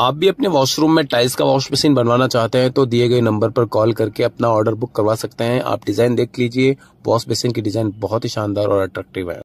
आप भी अपने वॉशरूम में टाइल्स का वॉश मशीन बनवाना चाहते हैं तो दिए गए नंबर पर कॉल करके अपना ऑर्डर बुक करवा सकते हैं आप डिजाइन देख लीजिए वॉश बेसिन की डिजाइन बहुत ही शानदार और अट्रैक्टिव है